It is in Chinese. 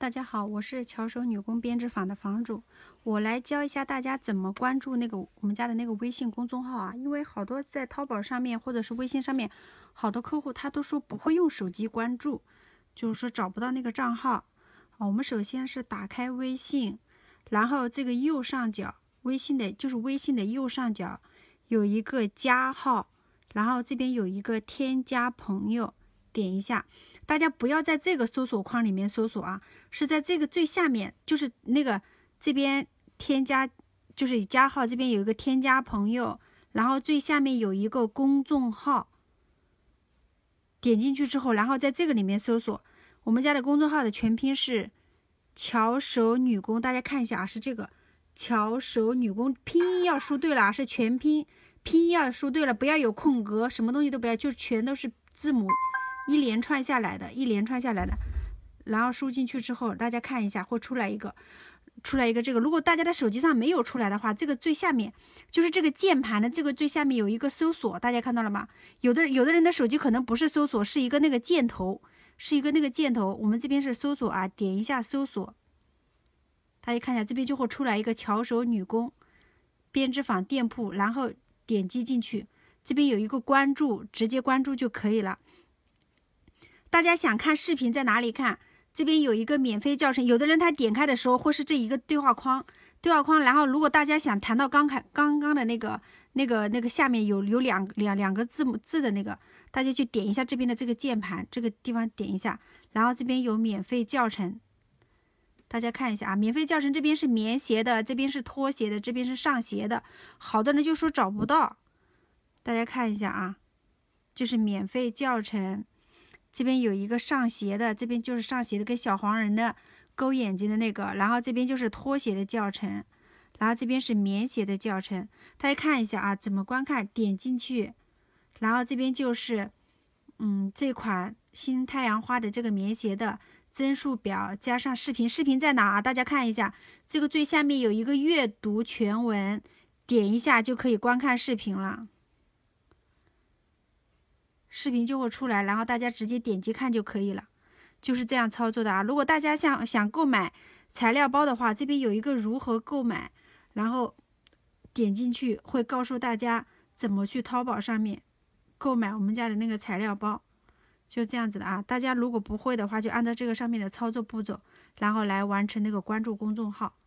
大家好，我是巧手女工编织坊的房主，我来教一下大家怎么关注那个我们家的那个微信公众号啊，因为好多在淘宝上面或者是微信上面，好多客户他都说不会用手机关注，就是说找不到那个账号啊。我们首先是打开微信，然后这个右上角微信的就是微信的右上角有一个加号，然后这边有一个添加朋友。点一下，大家不要在这个搜索框里面搜索啊，是在这个最下面，就是那个这边添加，就是加号这边有一个添加朋友，然后最下面有一个公众号。点进去之后，然后在这个里面搜索我们家的公众号的全拼是“巧手女工”，大家看一下啊，是这个“巧手女工”拼音要输对了啊，是全拼，拼音要输对了，不要有空格，什么东西都不要，就全都是字母。一连串下来的，一连串下来的，然后输进去之后，大家看一下会出来一个，出来一个这个。如果大家的手机上没有出来的话，这个最下面就是这个键盘的这个最下面有一个搜索，大家看到了吗？有的有的人的手机可能不是搜索，是一个那个箭头，是一个那个箭头。我们这边是搜索啊，点一下搜索，大家看一下这边就会出来一个巧手女工编织坊店铺，然后点击进去，这边有一个关注，直接关注就可以了。大家想看视频在哪里看？这边有一个免费教程。有的人他点开的时候，会是这一个对话框，对话框，然后如果大家想谈到刚才刚刚的那个、那个、那个下面有有两两两个字母字的那个，大家去点一下这边的这个键盘，这个地方点一下，然后这边有免费教程，大家看一下啊，免费教程这边是棉鞋的，这边是拖鞋的，这边是上鞋的，好多人就说找不到，大家看一下啊，就是免费教程。这边有一个上鞋的，这边就是上鞋的，跟小黄人的勾眼睛的那个，然后这边就是拖鞋的教程，然后这边是棉鞋的教程，大家看一下啊，怎么观看？点进去，然后这边就是，嗯，这款新太阳花的这个棉鞋的增数表加上视频，视频在哪啊？大家看一下，这个最下面有一个阅读全文，点一下就可以观看视频了。视频就会出来，然后大家直接点击看就可以了，就是这样操作的啊。如果大家想想购买材料包的话，这边有一个如何购买，然后点进去会告诉大家怎么去淘宝上面购买我们家的那个材料包，就这样子的啊。大家如果不会的话，就按照这个上面的操作步骤，然后来完成那个关注公众号。